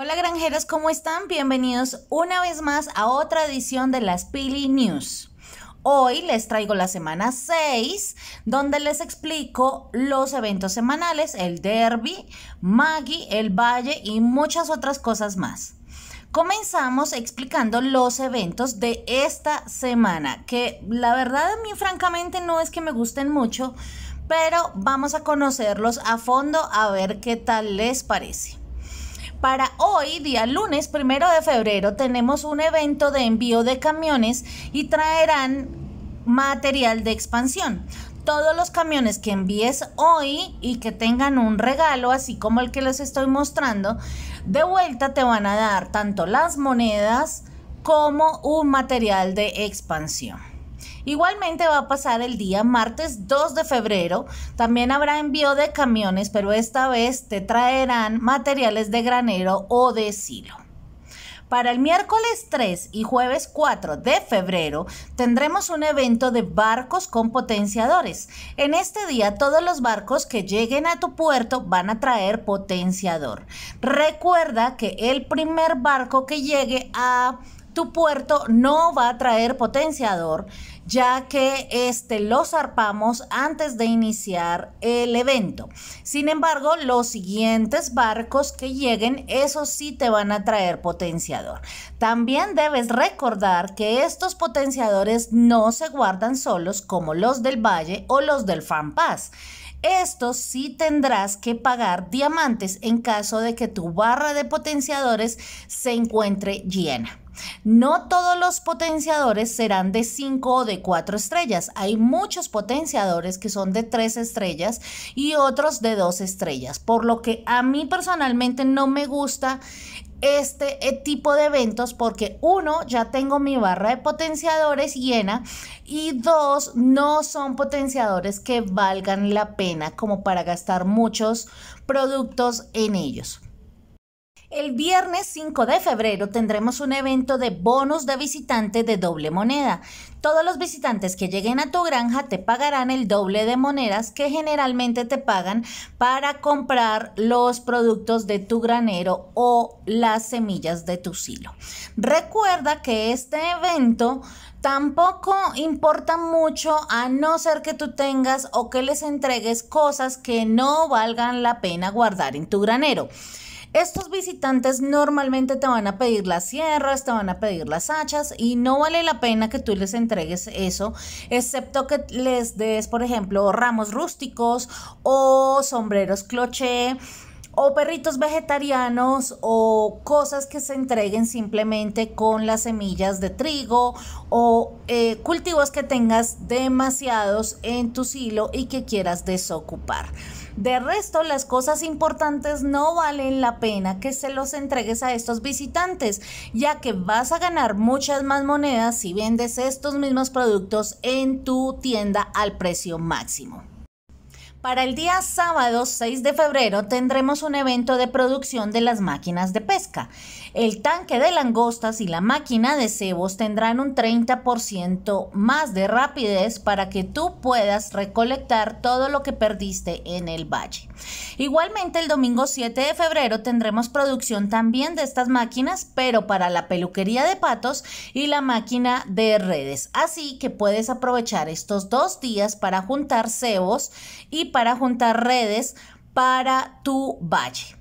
Hola granjeros, ¿cómo están? Bienvenidos una vez más a otra edición de las Pili News. Hoy les traigo la semana 6, donde les explico los eventos semanales, el derby, Maggie, el Valle y muchas otras cosas más. Comenzamos explicando los eventos de esta semana, que la verdad a mí francamente no es que me gusten mucho, pero vamos a conocerlos a fondo a ver qué tal les parece. Para hoy, día lunes primero de febrero, tenemos un evento de envío de camiones y traerán material de expansión todos los camiones que envíes hoy y que tengan un regalo, así como el que les estoy mostrando, de vuelta te van a dar tanto las monedas como un material de expansión. Igualmente va a pasar el día martes 2 de febrero. También habrá envío de camiones, pero esta vez te traerán materiales de granero o de silo. Para el miércoles 3 y jueves 4 de febrero tendremos un evento de barcos con potenciadores. En este día todos los barcos que lleguen a tu puerto van a traer potenciador. Recuerda que el primer barco que llegue a tu puerto no va a traer potenciador, ya que este lo zarpamos antes de iniciar el evento. Sin embargo, los siguientes barcos que lleguen, esos sí te van a traer potenciador. También debes recordar que estos potenciadores no se guardan solos como los del Valle o los del Fan Pass. Estos sí tendrás que pagar diamantes en caso de que tu barra de potenciadores se encuentre llena. No todos los potenciadores serán de 5 o de 4 estrellas. Hay muchos potenciadores que son de 3 estrellas y otros de 2 estrellas. Por lo que a mí personalmente no me gusta este eh, tipo de eventos porque uno ya tengo mi barra de potenciadores llena y dos no son potenciadores que valgan la pena como para gastar muchos productos en ellos. El viernes 5 de febrero tendremos un evento de bonus de visitante de doble moneda. Todos los visitantes que lleguen a tu granja te pagarán el doble de monedas que generalmente te pagan para comprar los productos de tu granero o las semillas de tu silo. Recuerda que este evento tampoco importa mucho a no ser que tú tengas o que les entregues cosas que no valgan la pena guardar en tu granero. Estos visitantes normalmente te van a pedir las sierras, te van a pedir las hachas y no vale la pena que tú les entregues eso, excepto que les des, por ejemplo, ramos rústicos o sombreros cloche o perritos vegetarianos o cosas que se entreguen simplemente con las semillas de trigo o eh, cultivos que tengas demasiados en tu silo y que quieras desocupar. De resto, las cosas importantes no valen la pena que se los entregues a estos visitantes, ya que vas a ganar muchas más monedas si vendes estos mismos productos en tu tienda al precio máximo. Para el día sábado 6 de febrero tendremos un evento de producción de las máquinas de pesca. El tanque de langostas y la máquina de cebos tendrán un 30% más de rapidez para que tú puedas recolectar todo lo que perdiste en el valle. Igualmente el domingo 7 de febrero tendremos producción también de estas máquinas, pero para la peluquería de patos y la máquina de redes. Así que puedes aprovechar estos dos días para juntar cebos y para juntar redes para tu valle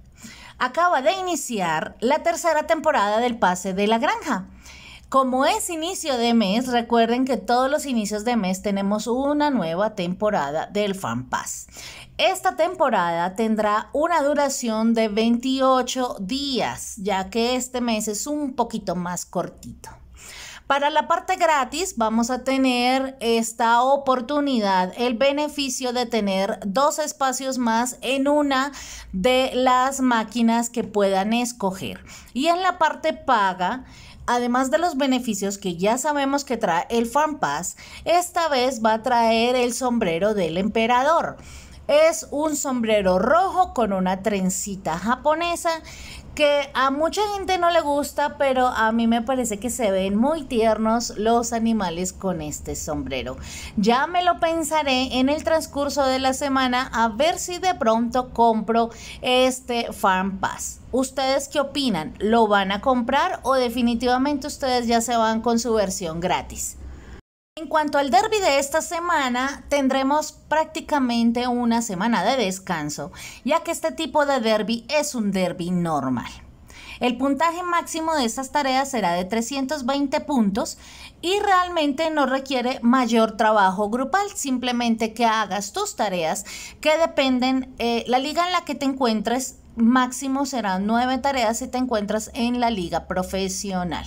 acaba de iniciar la tercera temporada del Pase de la Granja. Como es inicio de mes, recuerden que todos los inicios de mes tenemos una nueva temporada del Fan Pass. Esta temporada tendrá una duración de 28 días, ya que este mes es un poquito más cortito. Para la parte gratis vamos a tener esta oportunidad, el beneficio de tener dos espacios más en una de las máquinas que puedan escoger. Y en la parte paga además de los beneficios que ya sabemos que trae el Farm Pass, esta vez va a traer el sombrero del emperador. Es un sombrero rojo con una trencita japonesa que a mucha gente no le gusta, pero a mí me parece que se ven muy tiernos los animales con este sombrero. Ya me lo pensaré en el transcurso de la semana a ver si de pronto compro este Farm Pass. ¿Ustedes qué opinan? ¿Lo van a comprar o definitivamente ustedes ya se van con su versión gratis? En cuanto al derby de esta semana, tendremos prácticamente una semana de descanso, ya que este tipo de derby es un derby normal. El puntaje máximo de estas tareas será de 320 puntos y realmente no requiere mayor trabajo grupal, simplemente que hagas tus tareas que dependen, eh, la liga en la que te encuentres máximo serán 9 tareas si te encuentras en la liga profesional.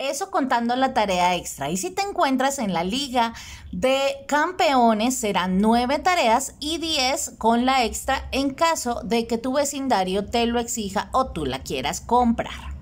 Eso contando la tarea extra. Y si te encuentras en la Liga de Campeones, serán nueve tareas y 10 con la extra en caso de que tu vecindario te lo exija o tú la quieras comprar.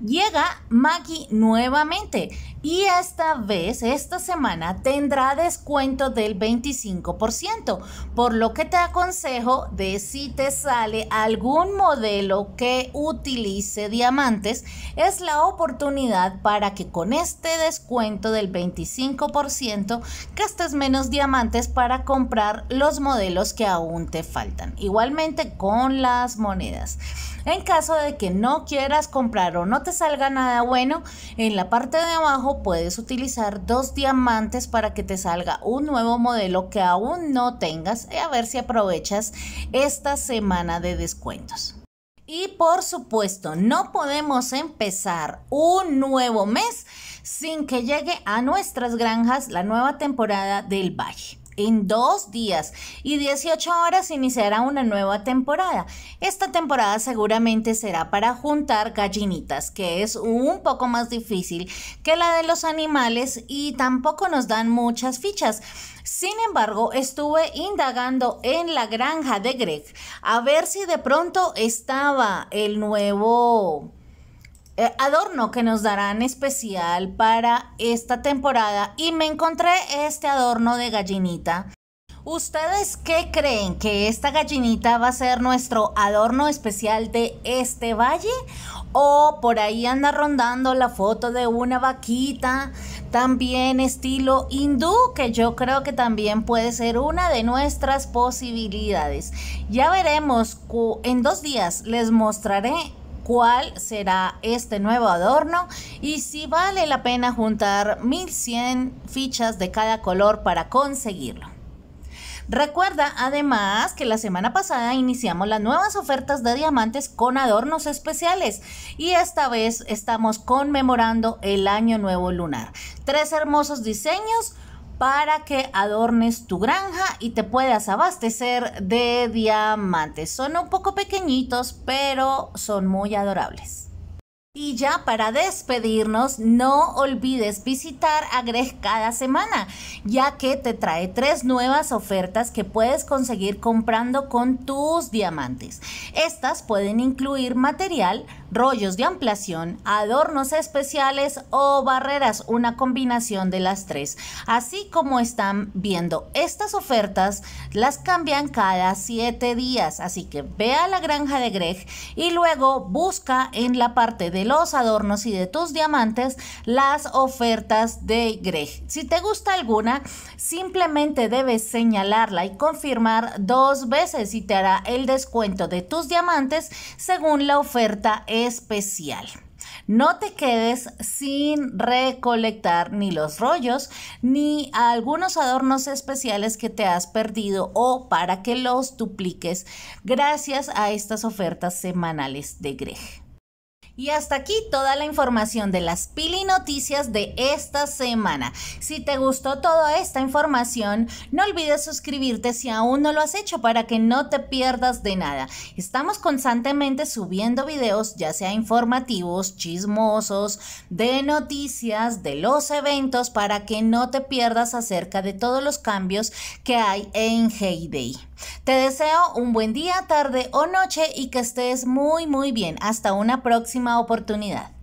Llega Maggie nuevamente y esta vez, esta semana, tendrá descuento del 25%, por lo que te aconsejo de si te sale algún modelo que utilice diamantes, es la oportunidad para que con este descuento del 25% gastes menos diamantes para comprar los modelos que aún te faltan. Igualmente con las monedas. En caso de que no quieras comprar o no te salga nada bueno, en la parte de abajo puedes utilizar dos diamantes para que te salga un nuevo modelo que aún no tengas y a ver si aprovechas esta semana de descuentos. Y por supuesto, no podemos empezar un nuevo mes sin que llegue a nuestras granjas la nueva temporada del Valle en dos días y 18 horas iniciará una nueva temporada. Esta temporada seguramente será para juntar gallinitas, que es un poco más difícil que la de los animales y tampoco nos dan muchas fichas. Sin embargo, estuve indagando en la granja de Greg a ver si de pronto estaba el nuevo eh, adorno que nos darán especial para esta temporada y me encontré este adorno de gallinita. ¿Ustedes qué creen? ¿Que esta gallinita va a ser nuestro adorno especial de este valle? ¿O por ahí anda rondando la foto de una vaquita también estilo hindú, que yo creo que también puede ser una de nuestras posibilidades? Ya veremos, en dos días les mostraré cuál será este nuevo adorno y si vale la pena juntar 1100 fichas de cada color para conseguirlo. Recuerda además que la semana pasada iniciamos las nuevas ofertas de diamantes con adornos especiales y esta vez estamos conmemorando el año nuevo lunar. Tres hermosos diseños para que adornes tu granja y te puedas abastecer de diamantes. Son un poco pequeñitos, pero son muy adorables. Y ya para despedirnos, no olvides visitar Agres cada semana, ya que te trae tres nuevas ofertas que puedes conseguir comprando con tus diamantes. Estas pueden incluir material, rollos de ampliación, adornos especiales o barreras, una combinación de las tres. Así como están viendo, estas ofertas las cambian cada siete días, así que ve a la granja de Greg y luego busca en la parte de los adornos y de tus diamantes las ofertas de Greg. Si te gusta alguna, simplemente debes señalarla y confirmar dos veces y te hará el descuento de tus diamantes según la oferta especial. No te quedes sin recolectar ni los rollos ni algunos adornos especiales que te has perdido o para que los dupliques gracias a estas ofertas semanales de Greg. Y hasta aquí toda la información de las Pili Noticias de esta semana. Si te gustó toda esta información, no olvides suscribirte si aún no lo has hecho para que no te pierdas de nada. Estamos constantemente subiendo videos, ya sea informativos, chismosos, de noticias, de los eventos, para que no te pierdas acerca de todos los cambios que hay en Heyday. Te deseo un buen día, tarde o noche y que estés muy muy bien. Hasta una próxima oportunidad.